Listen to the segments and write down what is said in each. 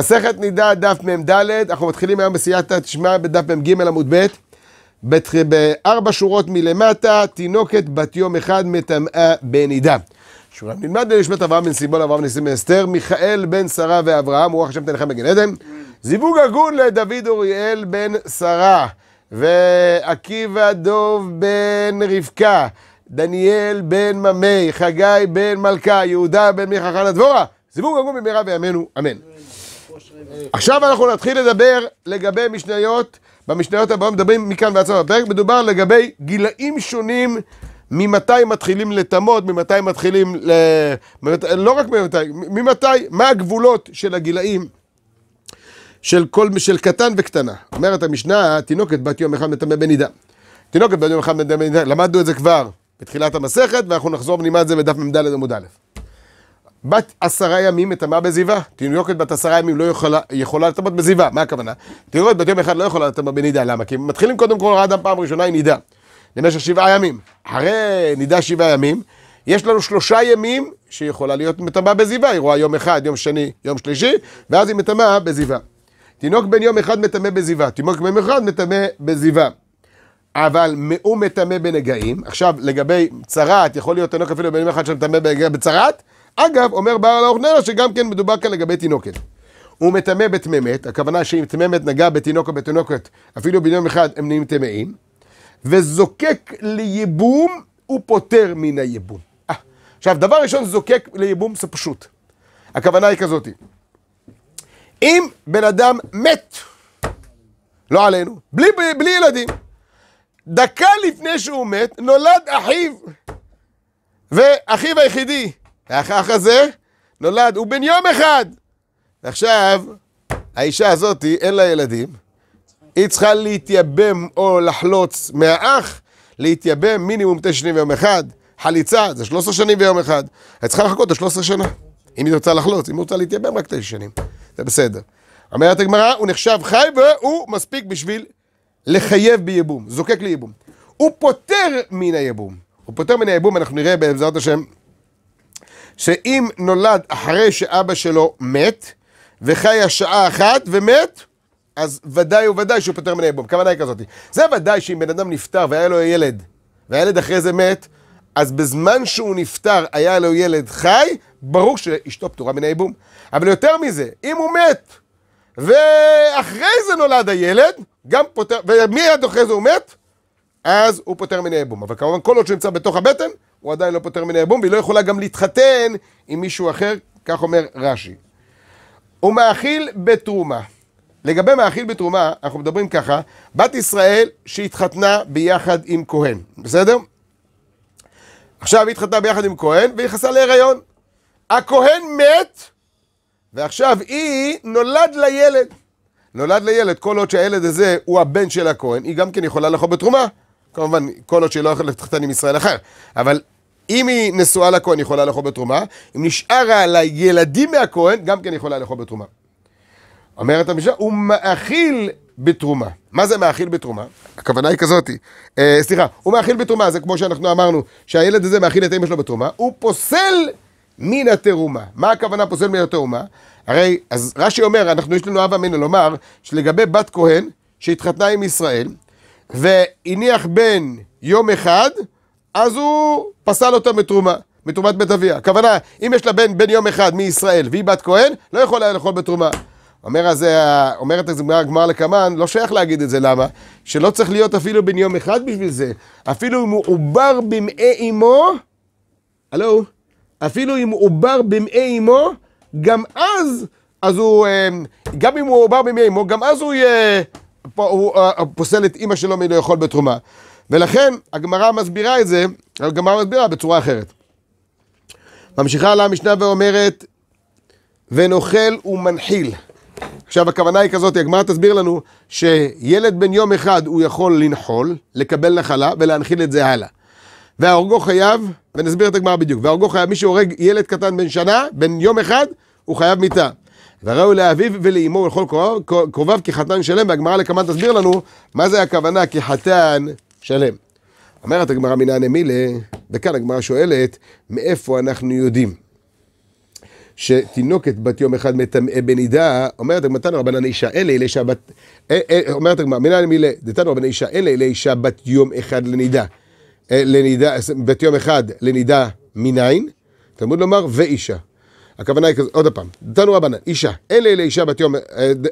מסכת נידה, דף מ"ד, אנחנו מתחילים היום בסייעתא תשמע בדף מ"ג עמוד ב', בארבע שורות מלמטה, תינוקת בת יום אחד מטמאה בנידה. שורה נלמד לנשמת אברהם בן סיבול, אברהם בן נשיא מאסתר, מיכאל בן שרה ואברהם, רוח השם תנחם בגן עדן. זיווג הגון לדוד אוריאל בן שרה, ועקיבא דוב בן רבקה, דניאל בן ממי, חגי בן מלכה, יהודה בן מיכה חנה דבורה. זיווג הגון במהרה בימינו, אמן. עכשיו אנחנו נתחיל לדבר לגבי משניות, במשניות הבאות מדברים מכאן ועד סוף הפרק, מדובר לגבי גילאים שונים ממתי מתחילים לטמות, ממתי מתחילים, ל... לא רק ממתי, ממתי, מה הגבולות של הגילאים של, כל, של קטן וקטנה. אומרת המשנה, תינוקת בת יום אחד מטמא בנידה. תינוקת בת יום אחד מטמא בנידה, למדנו את זה כבר בתחילת המסכת, ואנחנו נחזור ונלמד את זה בדף מ"ד עמוד א'. בת עשרה ימים מטמאה בזיווה. תינוקת בת עשרה ימים לא יכולה, יכולה לטמא בזיווה, מה הכוונה? תינוקת בת יום אחד לא יכולה לטמא בנידה, למה? כי מתחילים קודם כל האדם פעם ראשונה עם נידה. למשך שבעה ימים. אחרי נידה שבעה ימים, יש לנו שלושה ימים שיכולה להיות מטמאה בזיווה. היא רואה יום אחד, יום שני, יום שלישי, ואז היא מטמאה בזיווה. תינוק בן יום אחד מטמא בזיווה, תינוק בן יום אחד מטמא בזיווה. אבל הוא מטמא בנגעים. עכשיו, לגבי צרעת, יכול להיות תינוק אפילו בן יום אחד שמטמא בצרעת, אגב, אומר בעל האוכננה שגם כן מדובר כאן לגבי תינוקת. הוא מטמא בתממת, הכוונה שאם תממת נגע בתינוק או בתינוקת, אפילו בניום אחד הם נהיים טמאים, וזוקק ליבום, הוא פוטר מן היבום. 아, אה, עכשיו, דבר ראשון, זוקק ליבום זה פשוט. הכוונה היא כזאת. אם בן אדם מת, לא עלינו, בלי, בלי, בלי ילדים, דקה לפני שהוא מת, נולד אחיו, ואחיו היחידי, האח הזה נולד, הוא בן יום אחד. עכשיו, האישה הזאת אין לה ילדים, היא צריכה להתייבם או לחלוץ מהאח, להתייבם מינימום תשע שנים ויום אחד, חליצה זה 13 שנים ויום אחד, היא צריכה לחכות את 13 שנה, אם היא רוצה לחלוץ, אם היא רוצה להתייבם רק תשע שנים, זה בסדר. אומרת הגמרא, הוא נחשב חי והוא מספיק בשביל לחייב בייבום, זוקק לייבום. הוא פוטר מן היבום, הוא פוטר מן היבום, אנחנו נראה בעזרת השם שאם נולד אחרי שאבא שלו מת, וחיה שעה אחת ומת, אז ודאי וודאי שהוא פטר מן היבום. הכוונה היא כזאת. זה ודאי שאם בן אדם נפטר והיה לו ילד, והילד אחרי זה מת, אז בזמן שהוא נפטר היה לו ילד חי, ברור שאשתו פטורה מן היבום. אבל יותר מזה, אם הוא מת, ואחרי זה נולד הילד, גם פוטר, ומיד אחרי זה הוא מת, אז הוא פוטר מן היבום. אבל כמובן, כל עוד שהוא נמצא בתוך הבטן, הוא עדיין לא פוטר מן היבום, והיא לא יכולה גם להתחתן עם מישהו אחר, כך אומר רש"י. הוא מאכיל בתרומה. לגבי מאכיל בתרומה, אנחנו מדברים ככה, בת ישראל שהתחתנה ביחד עם כהן, בסדר? עכשיו היא התחתנה ביחד עם כהן, והיא נכנסה להיריון. הכהן מת, ועכשיו היא נולד לילד. נולד לילד, כל עוד שהילד הזה הוא הבן של הכהן, היא גם כן יכולה לאכול בתרומה. כמובן, כל עוד שהיא לא יכולה להתחתן עם ישראל אחר, אבל אם היא נשואה לכהן, היא יכולה לאכול בתרומה, אם נשארה על הילדים מהכהן, גם כן יכולה לאכול בתרומה. אומרת המשנה, הוא מאכיל בתרומה. מה זה מאכיל בתרומה? הכוונה היא כזאתי. אה, סליחה, הוא מאכיל בתרומה, זה כמו שאנחנו אמרנו, שהילד הזה מאכיל את אמא שלו בתרומה, הוא פוסל מן התרומה. מה הכוונה פוסל מן התרומה? הרי, אז רש"י אומר, אנחנו, יש לנו הווה אמינא לומר, שלגבי בת כהן שהתחתנה עם ישראל, והניח בן יום אחד, אז הוא פסל אותה מתרומה, מתרומת בית אביה. הכוונה, אם יש לה בן בן יום אחד מישראל והיא בת כהן, לא יכולה לאכול בתרומה. אומר הזה, אומרת הגמרא לקמן, לא שייך להגיד את זה, למה? שלא צריך להיות אפילו בן יום אחד בשביל זה. אפילו אם הוא עובר במעי אמו, הלו? אפילו אם הוא עובר במעי אמו, גם אז, אז הוא, אה, גם אם הוא עובר במעי אמו, גם אז הוא יהיה הוא אה, אה, פוסל את אימא שלו מלאכול בתרומה. ולכן הגמרא מסבירה את זה, הגמרא מסבירה בצורה אחרת. ממשיכה לה המשנה ואומרת, ונוכל ומנחיל. עכשיו הכוונה היא כזאת, הגמרא תסביר לנו שילד בן יום אחד הוא יכול לנחול, לקבל נחלה ולהנחיל את זה הלאה. והרוגו חייב, ונסביר את הגמרא בדיוק, והרוגו חייב, מי שהורג ילד קטן בן שנה, בן יום אחד, הוא חייב מיתה. וראו לאביו ולאמו ולכל קרוביו כחתן שלם, והגמרא לקמאן תסביר לנו מה זה הכוונה כחתן שלם. אומרת הגמרא מנענה מילה, וכאן הגמרא שואלת, מאיפה אנחנו יודעים? שתינוקת בת יום אחד מטמאה בנידה, אומרת הגמרא, תנו רבנן אישה, אין לי אישה בת... אה, אה, אומרת הגמרא, מנענה מילה, דתנו רבנן אישה, אין לי אישה בת יום אחד לנידה. אה, לנידה, בת יום אחד לנידה מניין, תלמוד לומר, ואישה. הכוונה היא כזאת, עוד פעם, תנו רבנן, אישה, אין לי לאישה בת יום, אה,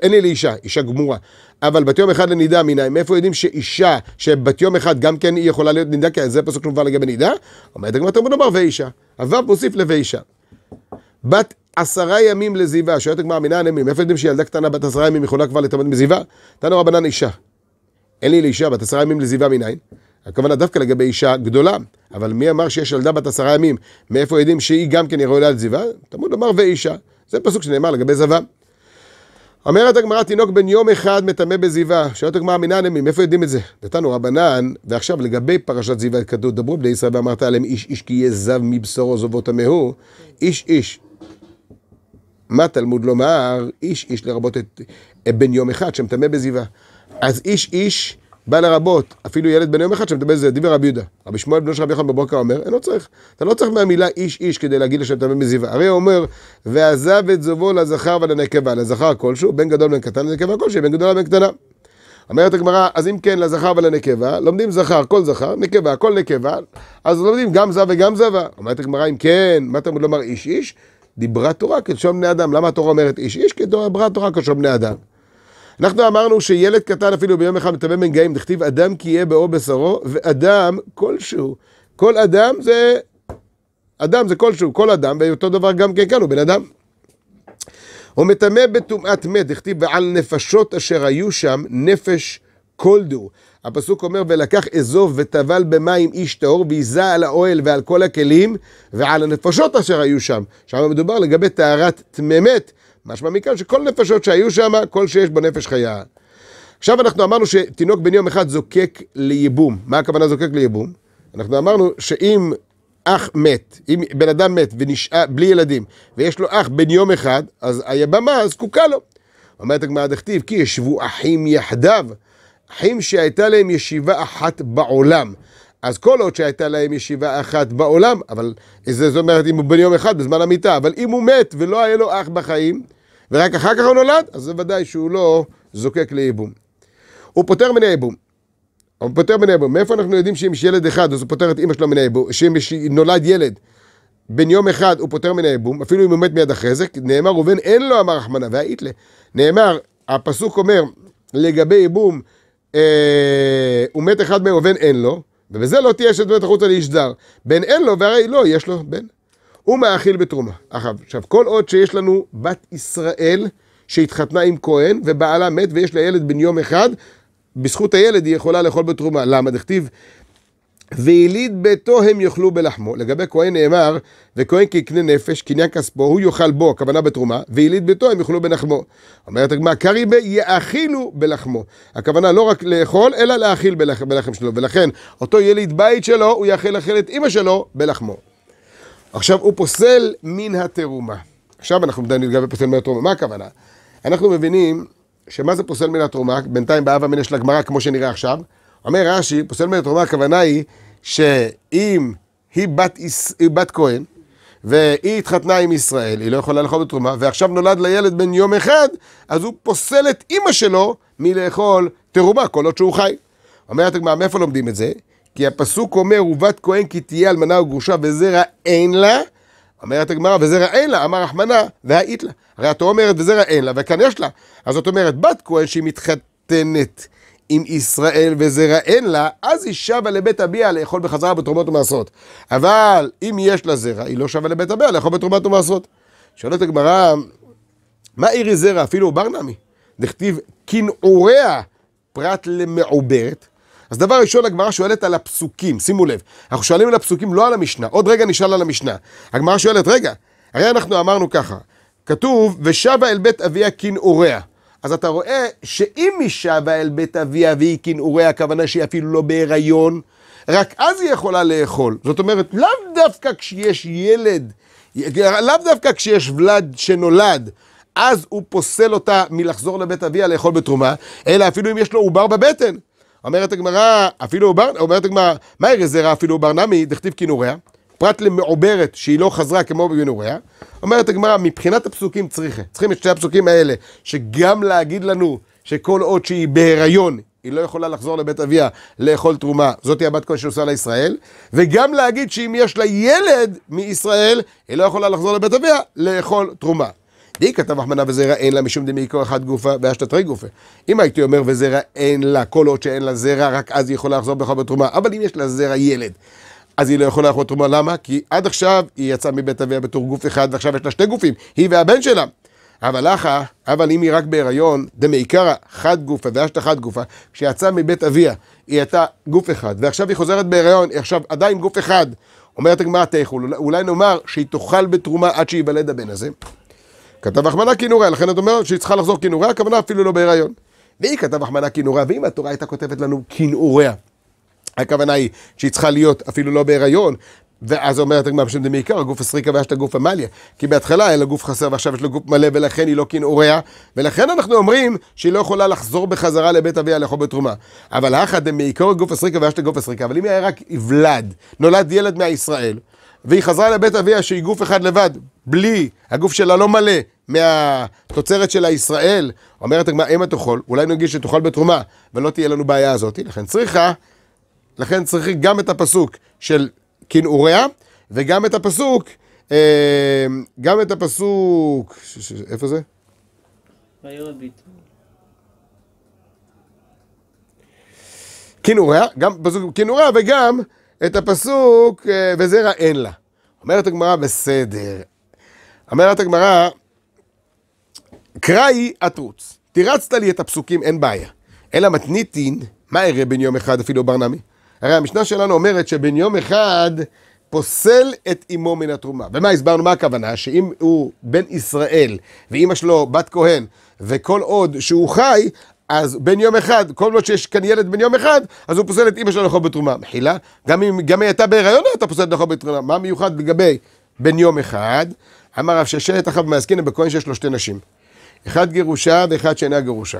אין לי לאישה, אישה גמורה, אבל בת יום אחד לנידה מנין, מאיפה יודעים שאישה, שבת יום אחד גם כן היא יכולה להיות נידה, כי זה פסוק שמובא לגבי נידה? אומרת הגמרא תלמוד לומר ואישה, הוו מוסיף לוואישה. בת עשרה ימים לזיווה, שואלת הגמרא מנין ימים, מאיפה יודעים שילדה קטנה בת עשרה ימים יכולה כבר לתמוד מזיווה? תנו רבנן אישה, אין לי לאישה בת עשרה ימים לזיווה מנין? הכוונה דווקא לגבי אישה גדולה, אבל מי אמר שיש ילדה בת עשרה ימים? מאיפה יודעים שהיא גם כן יראה על זיווה? תלמוד לומר ואישה. זה פסוק שנאמר לגבי זווה. אומרת הגמרא, תינוק בן יום אחד מטמא בזיווה. שואלת הגמרא, מנענם, מאיפה יודעים את זה? נתנו רבנן, ועכשיו לגבי פרשת זיווה כתוב, דברו בני ישראל ואמרת עליהם, איש איש כי יהיה זב מבשורו זובו טמאו, איש איש. מה תלמוד לומר, איש איש לרבות את בן יום אחד שמטמא בזיווה. אז איש איש בא לרבות, אפילו ילד בן יום אחד שמדבר זה, דיבר רבי יהודה. רבי שמואל בנו של רבי יוחנן בבוקר אומר, אין אינו צריך. אתה לא צריך מהמילה איש איש כדי להגיד לשם טמא מזיווה. הרי הוא אומר, ועזב את זובו לזכר ולנקבה, לזכר כלשהו, בן גדול ובן קטן, לנקבה כלשהו, בן גדול ובן קטנה. אומרת הגמרא, אז אם כן, לזכר ולנקבה, לומדים זכר, כל זכר, נקבה, כל נקבה, אז לומדים גם זה וגם זבה. אומרת הגמרא, אם כן, מה אתה לומר איש איש? דיברה תורה כלשון בני אדם. למה התורה אומרת איש איש? כי דיברה תורה כלשון בני אדם. אנחנו אמרנו שילד קטן אפילו ביום אחד מטמא מנגעים, דכתיב אדם כי יהיה באור בשרו, ואדם כלשהו, כל אדם זה, אדם זה כלשהו, כל אדם, ואותו דבר גם כן כאן, הוא בן אדם. הוא מטמא בטומאת מת, דכתיב ועל נפשות אשר היו שם, נפש כל דור. הפסוק אומר, ולקח אזוב וטבל במים איש טהור, ויזה על האוהל ועל כל הכלים, ועל הנפשות אשר היו שם. שם מדובר לגבי טהרת טמא מת. משמע מכאן שכל נפשות שהיו שם, כל שיש בו נפש חיה. עכשיו אנחנו אמרנו שתינוק בן יום אחד זוקק ליבום. מה הכוונה זוקק ליבום? אנחנו אמרנו שאם אח מת, אם בן אדם מת ונשאר בלי ילדים, ויש לו אח בן יום אחד, אז היבמה זקוקה לו. אומרת הגמרא דכתיב, כי ישבו אחים יחדיו, אחים שהייתה להם ישיבה אחת בעולם. אז כל עוד שהייתה להם ישיבה אחת בעולם, אבל זאת אומרת, אם הוא בן יום אחד בזמן המיטה, אבל אם הוא מת ולא היה לו אח בחיים, ורק אחר כך הוא נולד, אז זה ודאי שהוא לא זוקק לייבום. הוא פוטר מן הייבום. הוא פוטר מן הייבום. מאיפה אנחנו יודעים שאם יש ילד אחד, אז הוא פוטר את אימא שלו מן הייבום? שאם נולד ילד בן יום אחד הוא פוטר מן הייבום, אפילו אם הוא מת מיד אחרי זה, נאמר ראובן אין לו אמר רחמנא והאיתלה. נאמר, הפסוק אומר לגבי ייבום, אה, הוא מת אחד מהם ובן אין לו, ובזה לא תהיה שאת מת החוצה לאיש זר. בן אין לו והרי לא, יש לו בן. הוא מאכיל בתרומה. עכשיו, כל עוד שיש לנו בת ישראל שהתחתנה עם כהן, ובעלה מת ויש לה ילד בן יום אחד, בזכות הילד היא יכולה לאכול בתרומה. למה? דכתיב, ויליד ביתו הם יאכלו בלחמו. לגבי כהן נאמר, וכהן כקנה נפש, קניין כספו, הוא יאכל בו, הכוונה בתרומה, ויליד ביתו הם יאכלו בלחמו. אומרת הגמרא, קרי יאכילו בלחמו. הכוונה לא רק לאכול, אלא להאכיל בלחם שלו. ולכן, אותו יליד בית שלו, הוא יאכל לאכול את אימא שלו בלחמו. עכשיו, הוא פוסל מן התרומה. עכשיו אנחנו דנים לגבי פוסל מן התרומה. מה הכוונה? אנחנו מבינים שמה זה פוסל מן התרומה, בינתיים באב אמינא של הגמרא, כמו שנראה עכשיו. אומר רש"י, פוסל מן התרומה, הכוונה היא שאם היא בת, היא בת כהן, והיא התחתנה עם ישראל, היא לא יכולה לאכול בתרומה, ועכשיו נולד לילד בן יום אחד, אז הוא פוסל את אימא שלו מלאכול תרומה, כל עוד שהוא חי. אומרת הגמרא, מאיפה לומדים את זה? כי הפסוק אומר, ובת כהן כי תהיה אלמנה וגרושה וזרע אין לה, אומרת הגמרא, וזרע אין לה, אמר רחמנה, והאית לה. הרי אתה אומרת, וזרע אין לה, וכאן יש לה. אז זאת אומרת, בת כהן שהיא מתחתנת עם ישראל וזרע אין לה, אז היא שבה לבית אביה לאכול בחזרה בתרומות ומעשרות. אבל אם יש לה זרע, היא לא שבה לבית אביה לאכול בתרומות ומעשרות. שואלת הגמרא, מה אירי זרע? אפילו בר נמי. דכתיב כנעוריה פרט למעוברת. אז דבר ראשון, הגמרא שואלת על הפסוקים, שימו לב, אנחנו שואלים על הפסוקים, לא על המשנה, עוד רגע נשאל על המשנה. הגמרא שואלת, רגע, הרי אנחנו אמרנו ככה, כתוב, ושבה אל בית אביה כנעוריה. אז אתה רואה שאם היא שבה אל בית אביה והיא כנעוריה, הכוונה שהיא אפילו לא בהיריון, רק אז היא יכולה לאכול. זאת אומרת, לאו דווקא כשיש ילד, לאו דווקא כשיש ולד שנולד, אז הוא פוסל אותה מלחזור לבית אביה לאכול בתרומה, אלא אפילו אם יש לו עובר בבטן. אומרת הגמרא, אפילו, אומרת הגמרא, מה זרע אפילו נמי, דכתיב כינוריה, פרט למעוברת שהיא לא חזרה כמו בגינוריה. אומרת הגמרא, מבחינת הפסוקים צריכה, צריכים את שני הפסוקים האלה, שגם להגיד לנו שכל עוד שהיא בהיריון, היא לא יכולה לחזור לבית אביה לאכול תרומה, זאתי הבת כהן שעושה לישראל, וגם להגיד שאם יש לה ילד מישראל, היא לא יכולה לחזור לבית אביה לאכול תרומה. די כתב אחמנה וזרע אין לה משום דמי כוח אחת גופה והשתתרי גופה. אם הייתי אומר וזרע אין לה, כל עוד שאין לה זרע, רק אז היא יכולה לחזור בכל בתרומה. אבל אם יש לה זרע ילד, אז היא לא יכולה לחזור בתרומה. למה? כי עד עכשיו היא יצאה מבית אביה בתור גוף אחד, ועכשיו יש לה שתי גופים, היא והבן שלה. אבל אחא, אבל אם היא רק בהיריון, דמעיקרא חד גופה חד גופה, כשיצאה מבית אביה, היא הייתה גוף אחד, ועכשיו היא חוזרת בהיריון, היא עכשיו עדיין גוף אחד. אומרת הגמרא תיכול, אולי נאמר שהיא תאכל בתרומה עד שייוולד הבן הזה. כתב החמנה כנוריה, לכן את אומרת שהיא צריכה לחזור כנוריה, הכוונה אפילו לא בהיריון. והיא כתב החמנה כנוריה, ואם התורה הייתה כותבת לנו כנוריה, הכוונה היא שהיא צריכה להיות אפילו לא בהיריון, ואז אומרת הגמרא בשם זה מעיקר, הגוף הסריקה ויש את הגוף עמליה. כי בהתחלה היה לה גוף חסר ועכשיו יש לו גוף מלא ולכן היא לא כנעוריה, ולכן אנחנו אומרים שהיא לא יכולה לחזור בחזרה לבית אביה לאכול בתרומה. אבל האחד מעיקר הגוף הסריקה ויש את הגוף הסריקה, אבל אם היה רק יוולד, נולד ילד מהישראל, והיא חזרה לבית אביה שהיא גוף אחד לבד, בלי, הגוף שלה לא מלא מהתוצרת שלה ישראל, אומרת הגמרא, אם את אוכל, אולי נגיד שתאכל בתרומה, ולא תהיה לנו בעיה הזאת, לכן צריכה, לכן צריכים גם את הפסוק של כנעוריה, וגם את הפסוק, אה, גם את הפסוק, איפה זה? כנעוריה, גם פסוק כנעוריה וגם את הפסוק, אה, וזרע אין לה. אומרת הגמרא, בסדר. אומרת הגמרא, קראי התרוץ. תירצת לי את הפסוקים, אין בעיה. אלא מתניתין, מה אראה בן יום אחד אפילו בר נמי? הרי המשנה שלנו אומרת שבן יום אחד פוסל את אמו מן התרומה. ומה הסברנו? מה הכוונה? שאם הוא בן ישראל, ואימא שלו בת כהן, וכל עוד שהוא חי, אז בן יום אחד, כל עוד שיש כאן ילד בן יום אחד, אז הוא פוסל את אימא שלו לאכול בתרומה. מחילה, גם אם היא הייתה בהיריון, הייתה פוסלת לאכול בתרומה. מה מיוחד לגבי בן יום אחד? אמר רב ששת אחאב מעסקינא בכהן שיש לו שתי נשים. אחד גירושה ואחד שאינה גירושה.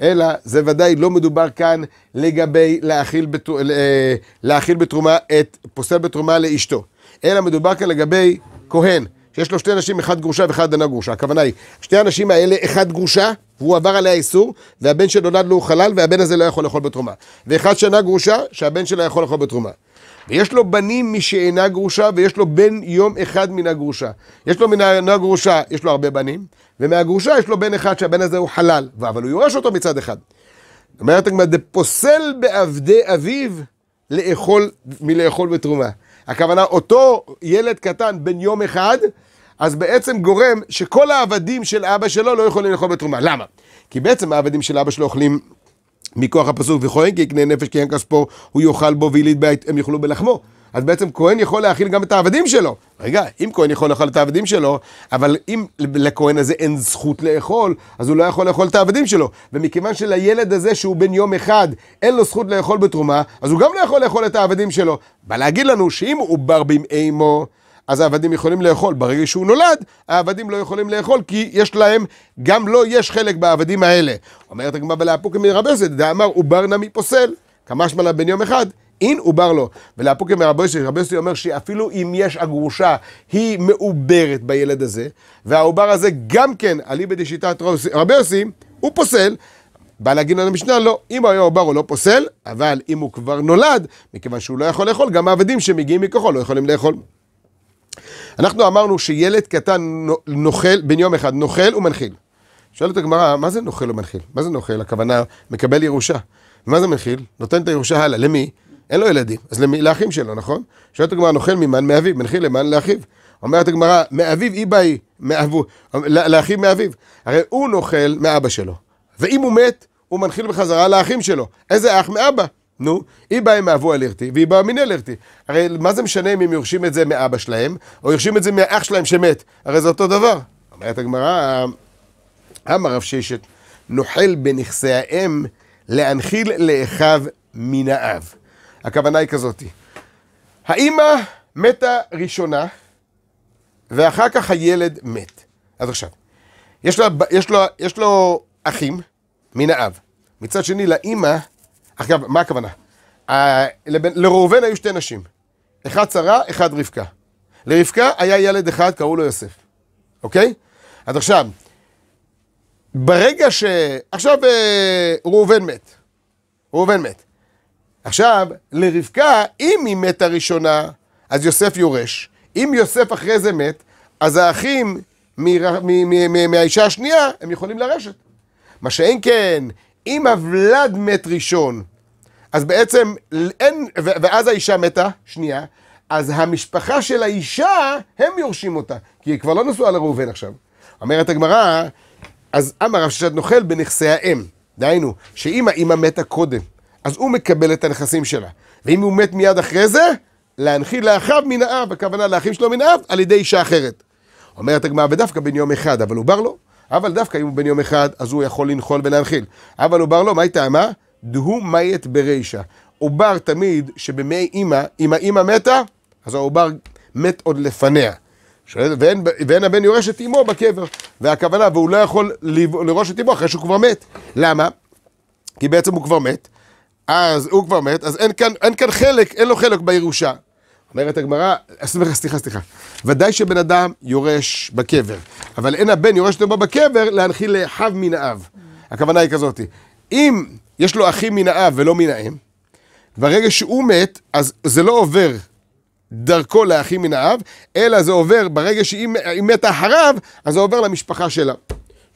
אלא זה ודאי לא מדובר כאן לגבי להאכיל, בת... אה, להאכיל בתרומה את פוסל בתרומה לאשתו. אלא מדובר כאן לגבי כהן. שיש לו שתי נשים, אחת גרושה ואחת אינה גרושה. הכוונה היא, שתי הנשים האלה, אחת גרושה, והוא עבר עליה איסור, והבן שנולד לו הוא חלל, והבן הזה לא יכול לאכול בתרומה. ואחת שאינה גרושה, שהבן שלה יכול לאכול בתרומה. ויש לו בנים משאינה גרושה, ויש לו בן יום אחד מן הגרושה. יש לו מן הגרושה, יש לו הרבה בנים, ומהגרושה יש לו בן אחד שהבן הזה הוא חלל, אבל הוא יורש אותו מצד אחד. אומרת הגמרא, דפוסל בעבדי אביו לאכול, מלאכול בתרומה. הכוונה, אותו ילד קטן בן יום אחד, אז בעצם גורם שכל העבדים של אבא שלו לא יכולים לאכול בתרומה. למה? כי בעצם העבדים של אבא שלו אוכלים מכוח הפסוק, וכהן כי יקנה נפש כי אין כספו, הוא יאכל בו ויליד בית, הם יאכלו בלחמו. אז בעצם כהן יכול להאכיל גם את העבדים שלו. רגע, אם כהן יכול לאכול את העבדים שלו, אבל אם לכהן הזה אין זכות לאכול, אז הוא לא יכול לאכול את העבדים שלו. ומכיוון שלילד הזה, שהוא בן יום אחד, אין לו זכות לאכול בתרומה, אז הוא גם לא יכול לאכול את העבדים שלו. בא להגיד לנו שאם הוא בר באימו, אז העבדים יכולים לאכול. ברגע שהוא נולד, העבדים לא יכולים לאכול, כי יש להם, גם לו לא יש חלק בעבדים האלה. אומרת הגמרא בלהפוק מרבזת, דאמר עובר נמי פוסל, כמשמע לה בן יום אחד, אין עובר לו. ולאפוקי מרבי יוסי, רבי יוסי אומר שאפילו אם יש הגרושה, היא מעוברת בילד הזה, והעובר הזה גם כן, אליבא דשיטת רבי יוסי, הוא פוסל. בא להגיד על המשנה, לא, אם היה עובר הוא לא פוסל, אבל אם הוא כבר נולד, מכיוון שהוא לא יכול לאכול, גם העבדים שמגיעים מכוחו לא יכולים לאכול. אנחנו אמרנו שילד קטן נוכל, בן יום אחד, נוכל ומנחיל. שואלת הגמרא, מה זה נוכל ומנחיל? מה זה נוכל? הכוונה, מקבל ירושה. מה זה מנחיל? נותן את הירושה הלאה, למי? אין לו ילדים, אז למי, לאחים שלו, נכון? שואלת הגמרא, נוכל ממן מאביו, מנחי למן לאחיו. אומרת הגמרא, מאביו איבאי, מאבו, אמ- לא, לאחיו מאביו. הרי הוא נוכל מאבא שלו, ואם הוא מת, הוא מנחיל בחזרה לאחים שלו. איזה אח מאבא? נו, היא באה מאבו אלרטי, והיא באה מנלרטי. הרי מה זה משנה אם הם יורשים את זה מאבא שלהם, או יורשים את זה מאח שלהם שמת? הרי זה אותו דבר. אומרת הגמרא, אמר רב ששת, נוחל בנכסי האם להנחיל לאחיו מן האב. הכוונה היא כזאתי. האימא מתה ראשונה, ואחר כך הילד מת. אז עכשיו, יש, לו, יש, לו, יש לו אחים מן האב. מצד שני, לאימא, אגב, מה הכוונה? לראובן היו שתי נשים. אחד שרה, אחד רבקה. לרבקה היה ילד אחד, קראו לו יוסף. אוקיי? אז עכשיו, ברגע ש... עכשיו אה, ראובן מת. ראובן מת. עכשיו, לרבקה, אם היא מתה ראשונה, אז יוסף יורש. אם יוסף אחרי זה מת, אז האחים מהאישה השנייה, הם יכולים לרשת. מה שאין כן, אם הוולד מת ראשון, אז בעצם אין, ואז האישה מתה, שנייה, אז המשפחה של האישה, הם יורשים אותה, כי היא כבר לא נשואה לראובן עכשיו. אומרת הגמרא, אז אמר רב ששת נוכל בנכסי האם. דהיינו, שאם האמא מתה קודם, אז הוא מקבל את הנכסים שלה. ואם הוא מת מיד אחרי זה, להנחיל לאחיו מן האב, הכוונה לאחים שלו מן האב, על ידי אישה אחרת. אומרת הגמרא, ודווקא בן יום אחד, אבל הוא בר לו. אבל דווקא אם הוא בן יום אחד, אז הוא יכול לנחול ולהנחיל. אבל הוא בר לו, מה היא טעמה? דהו מיית ברישה. עובר תמיד שבמי אימא, אם האימא מתה, אז העובר מת עוד לפניה. שואל, ואין, ואין הבן יורש את אימו בקבר. והכוונה, והוא לא יכול לראש את אימו אחרי שהוא כבר מת. למה? כי בעצם הוא כבר מת, אז הוא כבר מת, אז אין כאן, אין כאן חלק, אין לו חלק בירושה. אומרת הגמרא, סליחה, סליחה, סליחה. ודאי שבן אדם יורש בקבר, אבל אין הבן יורש אותו בקבר להנחיל לאחיו מן האב. הכוונה היא כזאת, אם יש לו אחים מן האב ולא מן האם, ברגע שהוא מת, אז זה לא עובר דרכו לאחים מן האב, אלא זה עובר, ברגע שהיא מתה אחריו, אז זה עובר למשפחה שלה.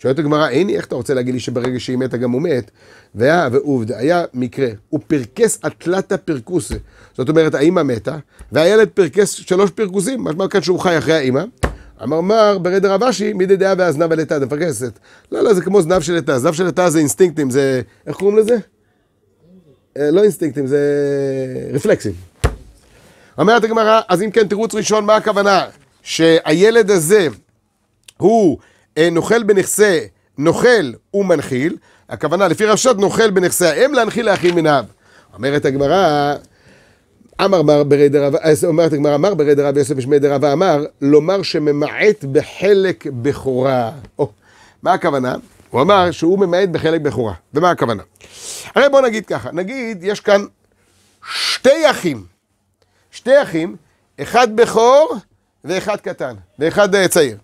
שואלת הגמרא, איני, איך אתה רוצה להגיד לי שברגע שהיא מתה גם הוא מת? והיה ועובד, היה מקרה, הוא פרקס אטלטה פרקוסה. זאת אומרת, האימא מתה, והילד פרקס שלוש פרקוסים, משמע כאן שהוא חי אחרי האימא. אמר מר ברדר אבשי, מידי דעה והזנב על איתה, דפרקסת. לא, לא, זה כמו זנב של איתה, זנב של איתה זה אינסטינקטים, זה... איך קוראים לזה? אה, לא אינסטינקטים, זה רפלקסים. אומרת הגמרא, אז אם כן, תירוץ ראשון, מה הכוונה? שהילד הזה הוא אה, נוכל בנכסי נוכל ומנחיל, הכוונה לפי רש"ת נוכל בנכסי האם להנחיל לאחים מן האב. אומרת הגמרא, אמר מר ברי דרבה, אה, אומרת הגמרא, אמר ברי דרבה יוסף משמי דרבה אמר, לומר שממעט בחלק בכורה. או, מה הכוונה? הוא אמר שהוא ממעט בחלק בכורה. ומה הכוונה? הרי בוא נגיד ככה, נגיד יש כאן שתי אחים. שתי אחים, אחד בכור ואחד קטן, ואחד אה, צעיר.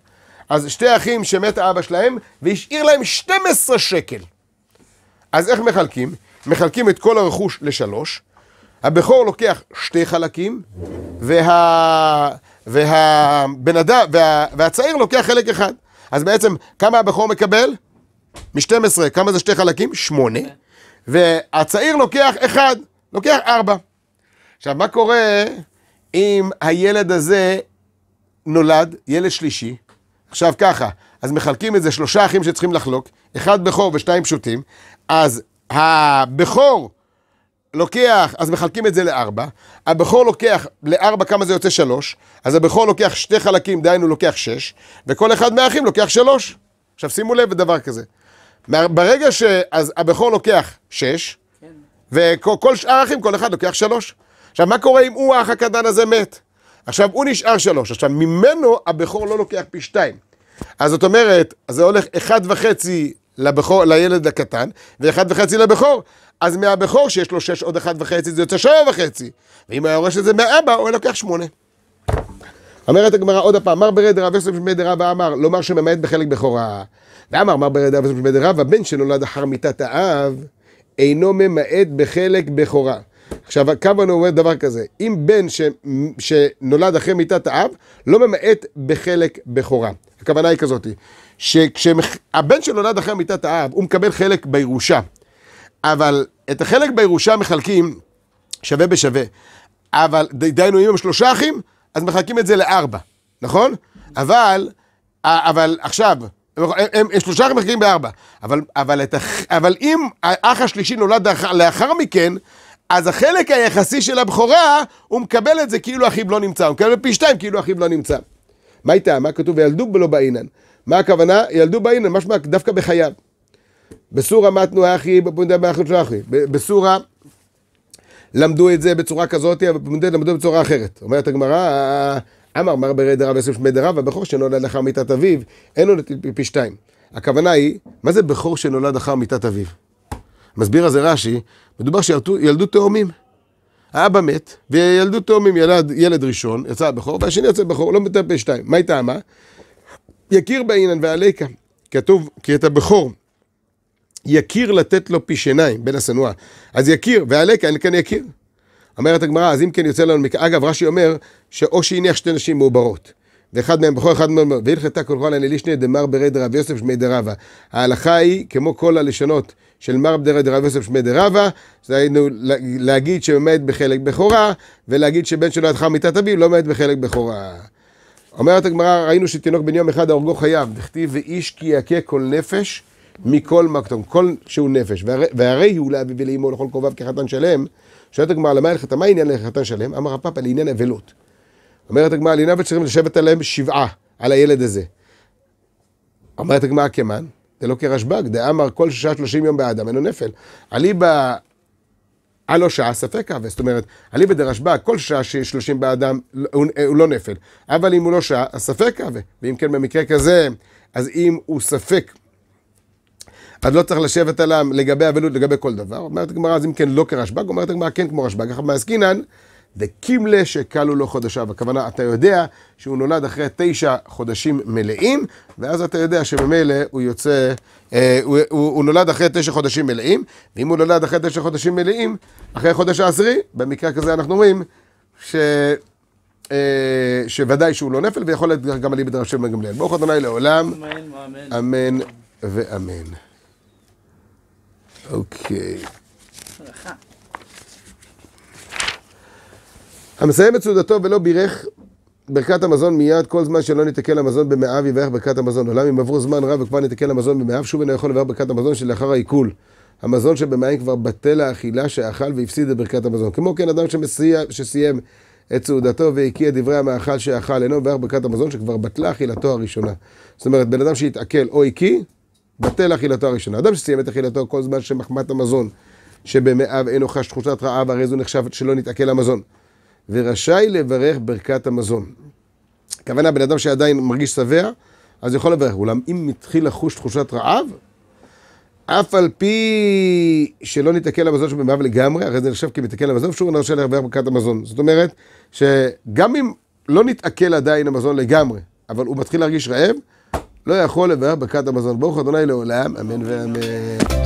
אז שתי אחים שמת האבא שלהם, והשאיר להם 12 שקל. אז איך מחלקים? מחלקים את כל הרכוש לשלוש, הבכור לוקח שתי חלקים, וה... והבן אדם, וה... והצעיר לוקח חלק אחד. אז בעצם, כמה הבכור מקבל? מ-12, כמה זה שתי חלקים? שמונה. והצעיר לוקח אחד, לוקח ארבע. עכשיו, מה קורה אם הילד הזה נולד, ילד שלישי, עכשיו ככה, אז מחלקים את זה שלושה אחים שצריכים לחלוק, אחד בכור ושתיים פשוטים, אז הבכור לוקח, אז מחלקים את זה לארבע, הבכור לוקח לארבע כמה זה יוצא שלוש, אז הבכור לוקח שתי חלקים, דהיינו לוקח שש, וכל אחד מהאחים לוקח שלוש. עכשיו שימו לב לדבר כזה. ברגע שהבכור לוקח שש, כן. וכל שאר האחים, כל אחד לוקח שלוש. עכשיו, מה קורה אם הוא האח הקטן הזה מת? עכשיו הוא נשאר שלוש, עכשיו ממנו הבכור לא לוקח פי שתיים. אז זאת אומרת, אז זה הולך אחד וחצי לבחור, לילד הקטן, ואחד וחצי לבכור. אז מהבכור שיש לו שש עוד אחד וחצי, זה יוצא שבע וחצי. ואם היה יורש את זה מהאבא, הוא היה לוקח שמונה. אומרת הגמרא עוד הפעם, מר ברד רב יוסף שמדי רבא אמר, לומר שממעט בחלק בכורה. ואמר מר ברד רב יוסף שמדי רבא, בן שנולד לא אחר מיתת האב, אינו ממעט בחלק בכורה. עכשיו, הקוונו אומר דבר כזה, אם בן ש, שנולד אחרי מיתת האב, לא ממעט בחלק בכורה. הכוונה היא כזאת, שכשהבן שנולד אחרי מיתת האב, הוא מקבל חלק בירושה. אבל את החלק בירושה מחלקים שווה בשווה. אבל, דהיינו, אם הם שלושה אחים, אז מחלקים את זה לארבע, נכון? אבל, אבל עכשיו, הם, הם, הם הם שלושה אחים מחלקים בארבע. אבל, אבל, את, אבל אם האח השלישי נולד לאחר, לאחר מכן, אז החלק היחסי של הבכורה, הוא מקבל את זה כאילו אחיו לא נמצא, הוא מקבל פי שתיים כאילו אחיו לא נמצא. מה איתה? מה כתוב? וילדו בלא באינן. מה הכוונה? ילדו באינן, משמע דווקא בחייו. בסורה מתנו אחי, בפונדה באחיות של אחי. בסורה למדו את זה בצורה כזאת, אבל בפונדה למדו בצורה אחרת. אומרת הגמרא, אמר מר ברי דרב יוסף שמי דרב, הבכור שנולד לאחר מיתת אביו, אין לו פי שתיים. הכוונה היא, מה זה בכור שנולד אחר מיתת אביו? מסביר על זה רש"י, מדובר שילדו תאומים. האבא מת, וילדו תאומים, ילד, ילד ראשון, יצא הבכור, והשני יוצא בכור, לא מטפל שתיים. מה היא טעמה? יכיר בעינן ועליקה. כתוב, כי את הבכור יכיר לתת לו פי שיניים, בן השנואה. אז יכיר, ועליקה, אין כאן יכיר. אומרת הגמרא, אז אם כן יוצא לנו, אגב, רש"י אומר, שאו שהניח שתי נשים מעוברות. ואחד מהם בכל אחד מהם, לא. והלכתה כל כל הנה לישנה דמר ברי דרב יוסף שמי דרבה. ההלכה היא, כמו כל הלשונות, של מר דרא דרב יוסף שמי דרבה, זה היינו להגיד שמת בחלק בכורה, ולהגיד שבן שלו ידך מיתת אביו לא מת בחלק בכורה. אומרת הגמרא, ראינו שתינוק בן יום אחד ההורגו חייו, דכתיב ואיש כי יכה כל נפש מכל מקום, כל שהוא נפש, והרי, והרי הוא לאביו לא ולאמו לכל קרוביו כחתן שלם. שואלת הגמרא, למה הלכת, מה העניין לחתן שלם? אמר הפאפה, לעניין אבלות. אומרת הגמרא, לעניין אבלות צריכים לשבת עליהם שבעה, על הילד הזה. אומרת הגמרא, כמן? זה לא כרשב"ג, דאמר כל שעה שלושים יום באדם, אינו נפל. אליבא הלא שעה ספק אבה, זאת אומרת, אליבא דרשב"ג, כל שעה שלושים באדם הוא, לא נפל, אבל אם הוא לא שעה, אז ספק אבה. ואם כן, במקרה כזה, אז אם הוא ספק אז לא צריך לשבת עליו לגבי אבלות, לגבי כל דבר. אומרת הגמרא, אז אם כן, לא כרשב"ג, אומרת הגמרא, כן כמו רשב"ג. אחד מעסקינן, דקימלה שקלו לו חודשיו. הכוונה, אתה יודע שהוא נולד אחרי תשע חודשים מלאים, ואז אתה יודע שממילא הוא יוצא, אה, הוא, הוא, הוא נולד אחרי תשע חודשים מלאים, ואם הוא נולד אחרי תשע חודשים מלאים, אחרי החודש העשירי, במקרה כזה אנחנו רואים ש... אה, שוודאי שהוא לא נפל, ויכול להיות גם על ידי רשם גמליאל. ברוך ה' לעולם, אמן, ואמן. אוקיי. Okay. המסיים את סעודתו ולא בירך ברכת המזון מיד, כל זמן שלא ניתקל המזון במאיו, יברך ברכת המזון. עולם אם עברו זמן רב וכבר ניתקל המזון במאיו, שוב אינו יכול לברך ברכת המזון שלאחר העיכול. המזון שבמאיים כבר בטל האכילה שאכל והפסיד את ברכת המזון. כמו כן אדם שמסיע, שסיים את סעודתו והקיא את דברי המאכל שאכל, אינו מברך ברכת המזון שכבר בטלה אכילתו הראשונה. זאת אומרת, בן אדם שהתעכל או הקיא, בטל אכילתו הראשונה. אדם שסיים את אכילתו כל זמן שמחמת המזון שבמאיו אינו חש תחושת רעב, הרי זה נחשב שלא נתעכל המזון. ורשאי לברך ברכת המזון. הכוונה, בן אדם שעדיין מרגיש שבע, אז יכול לברך. אולם אם התחיל לחוש תחושת רעב, אף על פי שלא ניתקל למזון שבמאב לגמרי, הרי זה נחשב כמתקל למזון, שוב נרשה לברך ברכת המזון. זאת אומרת, שגם אם לא נתעכל עדיין המזון לגמרי, אבל הוא מתחיל להרגיש רעב, לא יכול לברך ברכת המזון. ברוך ה' לעולם, אמן ואמן.